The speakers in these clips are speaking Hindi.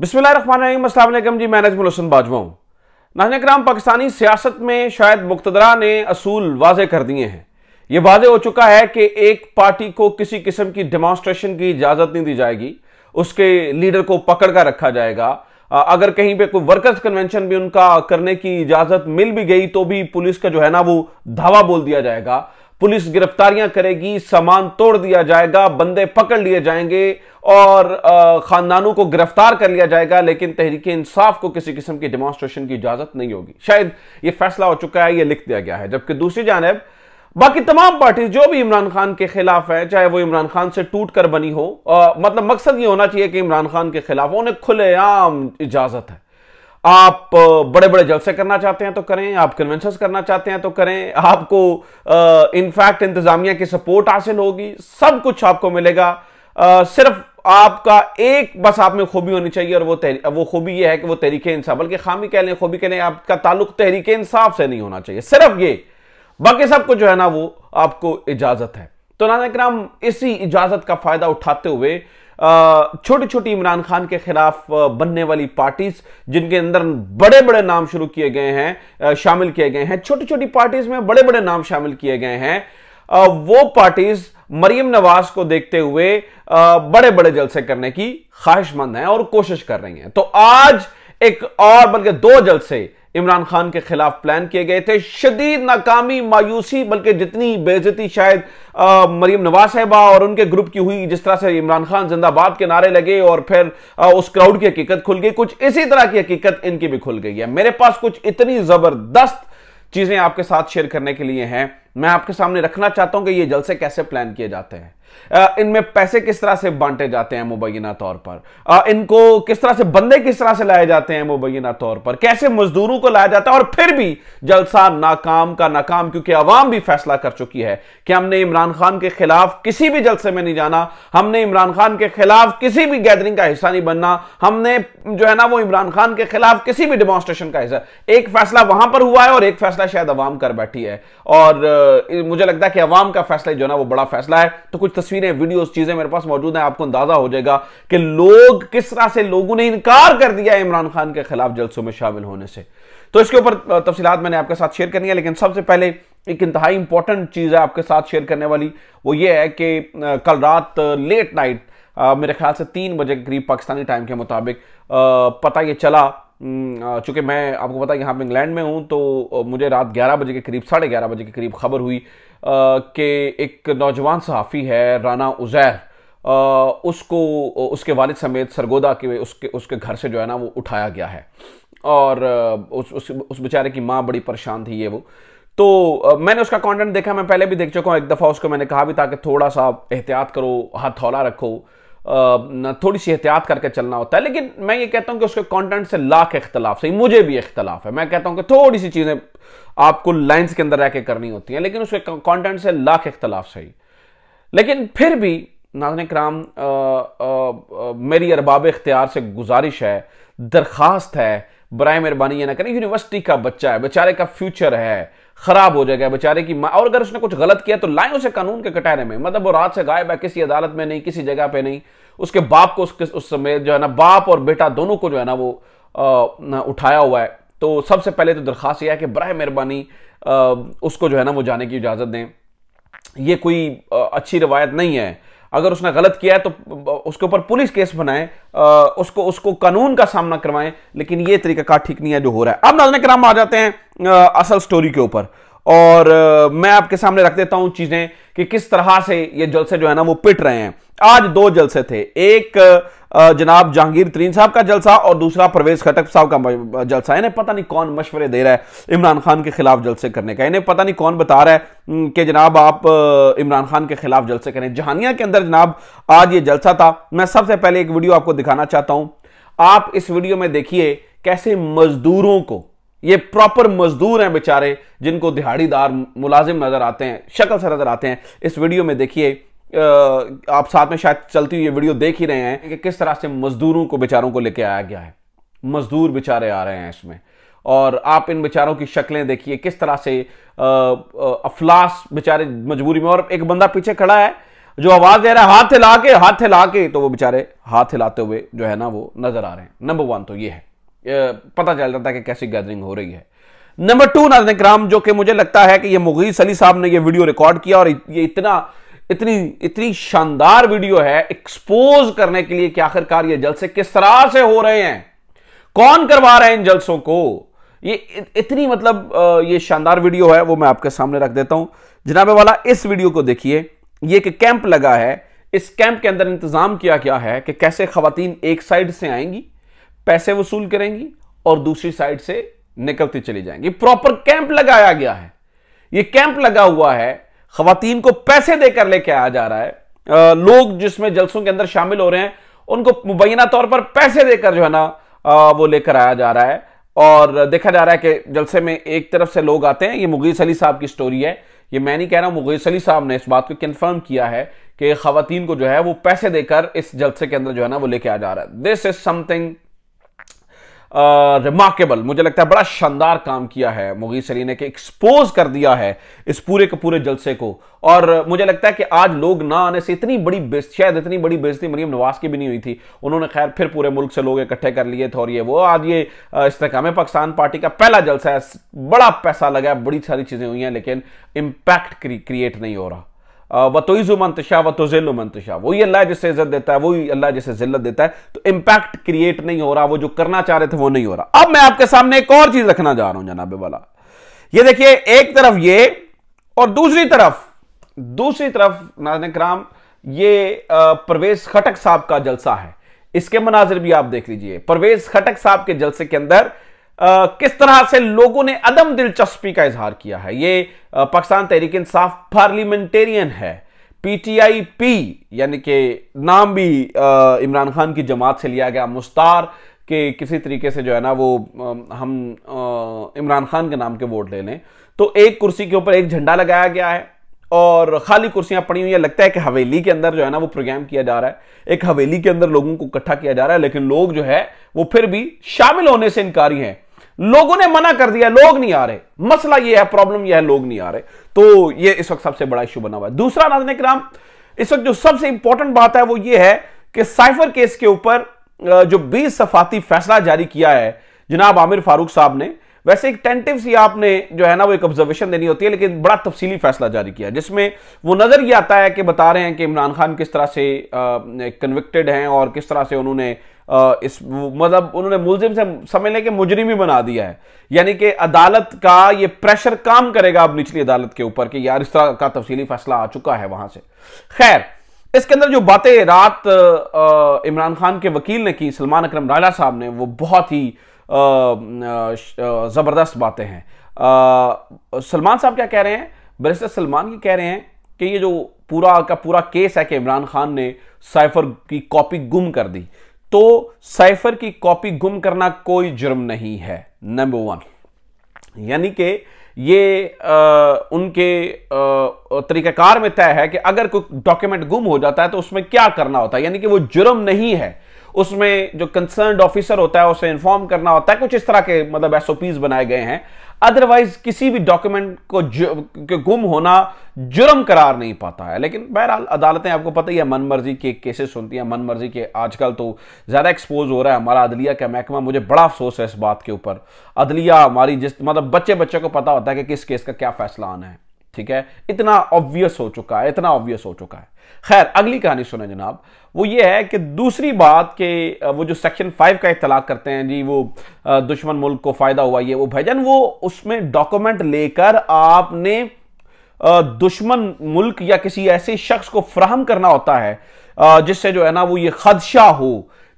बिस्मिल्लाम जी बाजवा हूँ नाजन कराम पाकिस्तानी सियासत में शायद मुख्तदरा ने असूल वाजे कर दिए हैं ये वाजे हो चुका है कि एक पार्टी को किसी किस्म की डेमॉन्स्ट्रेशन की इजाज़त नहीं दी जाएगी उसके लीडर को पकड़ कर रखा जाएगा अगर कहीं पे कोई वर्कर्स कन्वेंशन भी उनका करने की इजाज़त मिल भी गई तो भी पुलिस का जो है ना वो धावा बोल दिया जाएगा पुलिस गिरफ्तारियां करेगी सामान तोड़ दिया जाएगा बंदे पकड़ लिए जाएंगे और खानदानों को गिरफ्तार कर लिया जाएगा लेकिन तहरीक इंसाफ को किसी किस्म की डिमॉन्स्ट्रेशन की इजाजत नहीं होगी शायद यह फैसला हो चुका है यह लिख दिया गया है जबकि दूसरी जानब बाकी तमाम पार्टीज जो भी इमरान खान के खिलाफ है चाहे वो इमरान खान से टूट कर बनी हो आ, मतलब मकसद ये होना चाहिए कि इमरान खान के खिलाफ उन्हें खुलेआम इजाजत है आप बड़े बड़े जलसे करना चाहते हैं तो करें आप कन्वेंशन करना चाहते हैं तो करें आपको इनफैक्ट इंतजामिया की सपोर्ट हासिल होगी सब कुछ आपको मिलेगा आ, सिर्फ आपका एक बस आप में खूबी होनी चाहिए और वो वो खूबी ये है कि वो तरीके इंसाफ बल्कि खामी कह लें खूबी कह लें आपका ताल्लुक तहरीके इंसाफ से नहीं होना चाहिए सिर्फ ये बाकी सबको जो है ना वो आपको इजाजत है तो नाना कराम इसी इजाजत का फायदा उठाते हुए छोटी छोटी इमरान खान के खिलाफ बनने वाली पार्टीज जिनके अंदर बड़े बड़े नाम शुरू किए गए हैं शामिल किए गए हैं छोटी छोटी पार्टीज में बड़े बड़े नाम शामिल किए गए हैं वो पार्टीज मरीम नवाज को देखते हुए बड़े बड़े जलसे करने की ख्वाहिशमंद हैं और कोशिश कर रही हैं तो आज एक और बल्कि दो जलसे इमरान खान के खिलाफ प्लान किए गए थे शदीद नाकामी मायूसी बल्कि जितनी बेजती शायद मरीम नवाज साहबा और उनके ग्रुप की हुई जिस तरह से इमरान खान जिंदाबाद के नारे लगे और फिर आ, उस क्राउड की हकीकत खुल गई कुछ इसी तरह की हकीकत इनकी भी खुल गई है मेरे पास कुछ इतनी जबरदस्त चीजें आपके साथ शेयर करने के लिए हैं मैं आपके सामने रखना चाहता हूं कि ये जलसे कैसे प्लान किए जाते हैं इनमें पैसे किस तरह से बांटे जाते हैं मुबैना तौर पर इनको किस तरह से बंदे किस तरह से लाए जाते हैं मुबैना तौर पर कैसे मजदूरों को लाया जाता है और फिर भी जलसा नाकाम का नाकाम क्योंकि अवाम भी फैसला कर चुकी है कि हमने इमरान खान के खिलाफ किसी भी जलसे में नहीं जाना हमने इमरान खान के खिलाफ किसी भी गैदरिंग का हिस्सा नहीं बनना हमने जो है ना वो इमरान खान के खिलाफ किसी भी डेमोन्स्ट्रेशन का हिस्सा एक फैसला वहां पर हुआ है और एक फैसला शायद अवाम कर बैठी है और मुझे लगता है कि अवाम का फैसला जो ना वो बड़ा फैसला है तो कुछ तस्वीरें वीडियो चीजें मेरे पास मौजूद हैं आपको अंदाजा हो जाएगा कि लोग किस तरह से लोगों ने इनकार कर दिया इमरान खान के खिलाफ जलसों में शामिल होने से तो इसके ऊपर तफसीत मैंने आपके साथ शेयर करनी है लेकिन सबसे पहले एक इंतहाई इंपॉर्टेंट चीज़ है आपके साथ शेयर करने वाली वो ये है कि कल रात लेट नाइट मेरे ख्याल से तीन बजे के करीब पाकिस्तानी टाइम के मुताबिक पता ये चला हम्म, चूँकि मैं आपको पता है यहाँ पे इंग्लैंड में हूँ तो मुझे रात 11 बजे के करीब साढ़े ग्यारह बजे के करीब खबर हुई कि एक नौजवान सहाफ़ी है राना उज़ैर उसको उसके वालिद समेत सरगोदा के उसके उसके घर से जो है ना वो उठाया गया है और उस उस, उस बेचारे की माँ बड़ी परेशान थी ये वो तो मैंने उसका कंटेंट देखा मैं पहले भी देख चुका हूँ एक दफ़ा उसको मैंने कहा भी था कि थोड़ा सा एहतियात करो हाथ थौला रखो थोड़ी सी एहतियात करके चलना होता है लेकिन मैं ये कहता हूँ कि उसके कंटेंट से लाख इख्तलाफ सही मुझे भी इख्तलाफ है मैं कहता हूँ कि थोड़ी सी चीज़ें आपको लाइंस के अंदर रह के करनी होती हैं लेकिन उसके कंटेंट से लाख इख्तलाफ सही लेकिन फिर भी नाजन कराम मेरी अरबाब इख्तियार से गुजारिश है दरख्वास्त है बर मेहरबानी ये ना करें यूनिवर्सिटी का बच्चा है बेचारे का फ्यूचर है खराब हो जाएगा बेचारे की माँ और अगर उसने कुछ गलत किया तो लाएं उसे कानून के कटारे में मतलब वो रात से गायब है किसी अदालत में नहीं किसी जगह पे नहीं उसके बाप को उसके उस समय जो है ना बाप और बेटा दोनों को जो है ना वो आ, उठाया हुआ है तो सबसे पहले तो दरख्वास्त यह है कि बर मेहरबानी उसको जो है ना वो जाने की इजाज़त दें ये कोई अच्छी रवायत नहीं है अगर उसने गलत किया है तो उसके ऊपर पुलिस केस बनाए उसको उसको कानून का सामना करवाएं लेकिन ये तरीका का ठीक नहीं है जो हो रहा है अब नजर कराम आ जाते हैं आ, असल स्टोरी के ऊपर और आ, मैं आपके सामने रख देता हूं चीजें कि किस तरह से ये जलसे जो है ना वो पिट रहे हैं आज दो जलसे थे एक जनाब जहांगीर तरीन साहब का जलसा और दूसरा परवेज खटक साहब का जलसा इन्हें पता नहीं कौन मशवरे दे रहा है इमरान खान के खिलाफ जलसे करने का इन्हें पता नहीं कौन बता रहा है कि जनाब आप इमरान खान के खिलाफ जलसे करें जहानिया के अंदर जनाब आज ये जलसा था मैं सबसे पहले एक वीडियो आपको दिखाना चाहता हूं आप इस वीडियो में देखिए कैसे मजदूरों को ये प्रॉपर मजदूर हैं बेचारे जिनको दिहाड़ीदार मुलाजिम नजर आते हैं शक्ल से नजर आते हैं इस वीडियो में देखिए आप साथ में शायद चलती हुई वीडियो देख ही रहे हैं कि किस तरह से मजदूरों को बेचारों को लेके आया गया है मजदूर बेचारे आ रहे हैं इसमें और आप इन बेचारों की शक्लें देखिए किस तरह से अफलास बेचारे मजबूरी में और एक बंदा पीछे खड़ा है जो आवाज दे रहा है हाथ हिला के हाथ हिला के तो वो बेचारे हाथ हिलाते हुए जो है ना वो नजर आ रहे हैं नंबर वन तो ये है पता चल जाता है कि कैसी गैदरिंग हो रही है नंबर टू नाजन कराम जो कि मुझे लगता है कि ये मुगीस अली साहब ने ये वीडियो रिकॉर्ड किया और ये इतना इतनी इतनी शानदार वीडियो है एक्सपोज करने के लिए कि आखिरकार ये जलसे किस तरह से हो रहे हैं कौन करवा रहे हैं इन जलसों को ये इतनी मतलब ये शानदार वीडियो है वो मैं आपके सामने रख देता हूं जनाबे वाला इस वीडियो को देखिए ये एक कैंप लगा है इस कैंप के अंदर इंतजाम किया गया है कि कैसे खातन एक साइड से आएंगी पैसे वसूल करेंगी और दूसरी साइड से निकलती चली जाएंगी प्रॉपर कैंप लगाया गया है ये कैंप लगा हुआ है खातन को पैसे देकर लेके आया जा रहा है लोग जिसमें जलसों के अंदर शामिल हो रहे हैं उनको मुबैना तौर पर पैसे देकर जो है ना वो लेकर आया जा रहा है और देखा जा रहा है कि जलसे में एक तरफ से लोग आते हैं ये मुगीस अली साहब की स्टोरी है ये मैं नहीं कह रहा हूं मुगीस अली साहब ने इस बात को कन्फर्म किया है कि खातन को जो है वो पैसे देकर इस जलसे के अंदर जो है ना वो लेके आ जा रहा है दिस इज समथिंग रिमार्केबल मुझे लगता है बड़ा शानदार काम किया है मुगीस अली ने कि एक्सपोज कर दिया है इस पूरे के पूरे जलसे को और मुझे लगता है कि आज लोग ना आने से इतनी बड़ी बेस शायद इतनी बड़ी बेजती मरीम नवाज की भी नहीं हुई थी उन्होंने खैर फिर पूरे मुल्क से लोग इकट्ठे कर लिए थे और ये वो आज ये इस्तेकाम पाकिस्तान पार्टी का पहला जलसा है बड़ा पैसा लगा बड़ी सारी चीज़ें हुई हैं लेकिन इम्पैक्ट क्रिएट नहीं हो रहा व तोज़ु मंतशा व मंतशा वही अल्लाह जिसे इज्जत देता है वही अल्लाह जिसे जिल्लत देता है तो इंपैक्ट क्रिएट नहीं हो रहा वो जो करना चाह रहे थे वो नहीं हो रहा अब मैं आपके सामने एक और चीज रखना चाह रहा हूं जनाबे वाला ये देखिए एक तरफ ये और दूसरी तरफ दूसरी तरफ नाजन कराम ये परवेज खटक साहब का जलसा है इसके मनाजिर भी आप देख लीजिए परवेज खटक साहब के जलसे के अंदर किस तरह से लोगों ने अदम दिलचस्पी का इजहार किया है ये पाकिस्तान तहरीक इंसाफ पार्लियामेंटेरियन है पी यानी कि नाम भी इमरान खान की जमात से लिया गया मुस्तार के किसी तरीके से जो है ना वो हम इमरान खान के नाम के वोट ले लें तो एक कुर्सी के ऊपर एक झंडा लगाया गया है और खाली कुर्सियां पड़ी हुई है लगता है कि हवेली के अंदर जो है ना वो प्रोग्राम किया जा रहा है एक हवेली के अंदर लोगों को इकट्ठा किया जा रहा है लेकिन लोग जो है वो फिर भी शामिल होने से इनकारी हैं लोगों ने मना कर दिया लोग नहीं आ रहे मसला यह है प्रॉब्लम यह है लोग नहीं आ रहे तो यह इस वक्त सबसे बड़ा इशू बना हुआ है दूसरा नाजन कराम इस वक्त जो सबसे इंपॉर्टेंट बात है वो ये है कि साइफर केस के ऊपर जो बीस सफाती फैसला जारी किया है जनाब आमिर फारूक साहब ने वैसे एक टेंटिव सी आपने जो है ना वो एक ऑब्जर्वेशन देनी होती है लेकिन बड़ा तफसीली फैसला जारी किया जिसमें वो नज़र ये आता है कि बता रहे हैं कि इमरान खान किस तरह से कन्विक्टेड हैं और किस तरह से उन्होंने आ, इस मतलब उन्होंने मुलजिम से समझ लें कि मुजरिम ही बना दिया है यानी कि अदालत का ये प्रेशर काम करेगा अब निचली अदालत के ऊपर कि यार इस तरह का तफसीली फैसला आ चुका है वहां से खैर इसके अंदर जो बातें रात इमरान खान के वकील ने की सलमान अक्रम राजा साहब ने वो बहुत ही ज़बरदस्त बातें हैं सलमान साहब क्या कह रहे हैं बरिस्टर सलमान ये कह रहे हैं कि ये जो पूरा का पूरा केस है कि इमरान खान ने साइफर की कॉपी गुम कर दी तो साइफर की कॉपी गुम करना कोई जुर्म नहीं है नंबर वन यानी कि ये आ, उनके तरीक़ाकार में तय है कि अगर कोई डॉक्यूमेंट गुम हो जाता है तो उसमें क्या करना होता है यानी कि वो जुर्म नहीं है उसमें जो कंसर्न ऑफिसर होता है उसे इन्फॉर्म करना होता है कुछ इस तरह के मतलब एसओपीज बनाए गए हैं अदरवाइज किसी भी डॉक्यूमेंट को के गुम होना जुर्म करार नहीं पाता है लेकिन बहरहाल अदालतें आपको पता ही है मनमर्जी के केसेस सुनती हैं मनमर्जी के आजकल तो ज़्यादा एक्सपोज हो रहा है हमारा अदलिया का महकमा मुझे बड़ा अफसोस है इस बात के ऊपर अदलिया हमारी जिस मतलब बच्चे बच्चे को पता होता है कि किस केस का क्या फैसला आना है ठीक है इतना ऑब्वियस हो चुका है इतना ऑब्वियस हो चुका है खैर अगली कहानी सुने जनाब वो ये है कि दूसरी बात के वो जो सेक्शन फाइव का इतलाक करते हैं जी वो दुश्मन मुल्क को फायदा हुआ ये वो भजन वो उसमें डॉक्यूमेंट लेकर आपने दुश्मन मुल्क या किसी ऐसे शख्स को फ्राहम करना होता है जिससे जो है ना वो ये खदशा हो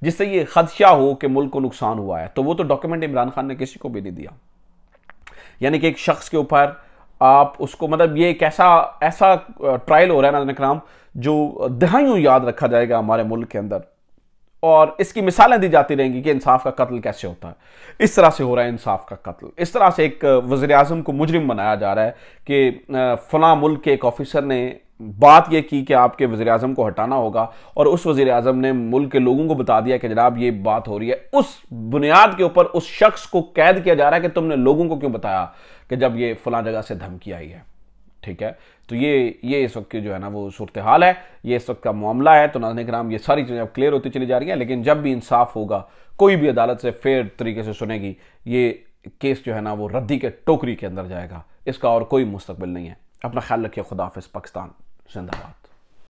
जिससे ये खदशा हो कि मुल्क को नुकसान हुआ है तो वो तो डॉक्यूमेंट इमरान खान ने किसी को भी नहीं दिया यानी कि एक शख्स के ऊपर आप उसको मतलब ये एक ऐसा ऐसा ट्रायल हो रहा है नाजन कराम जो दहाइयों याद रखा जाएगा हमारे मुल्क के अंदर और इसकी मिसालें दी जाती रहेंगी कि इंसाफ का कत्ल कैसे होता है इस तरह से हो रहा है इंसाफ का कत्ल इस तरह से एक वजे अजम को मुजरिम बनाया जा रहा है कि फला मुल्क के एक ऑफिसर ने बात यह की कि आपके वजी अजम को हटाना होगा और उस वजी अजम ने मुल्क के लोगों को बता दिया कि जनाब ये बात हो रही है उस बुनियाद के ऊपर उस शख्स को कैद किया जा रहा है कि तुमने लोगों को क्यों बताया कि जब ये फला जगह से धमकी आई है ठीक है तो ये ये इस वक्त की जो है ना वो सूरत हाल है ये इस वक्त का मामला है तो नाजन कराम ये सारी चीज़ें अब क्लियर होती चली जा रही हैं लेकिन जब भी इंसाफ होगा कोई भी अदालत से फेयर तरीके से सुनेगी ये केस जो है ना वो रद्दी के टोकरी के अंदर जाएगा इसका और कोई मुस्तबिल नहीं है अपना ख्याल रखिए खुदाफिस पाकिस्तान 真的吗？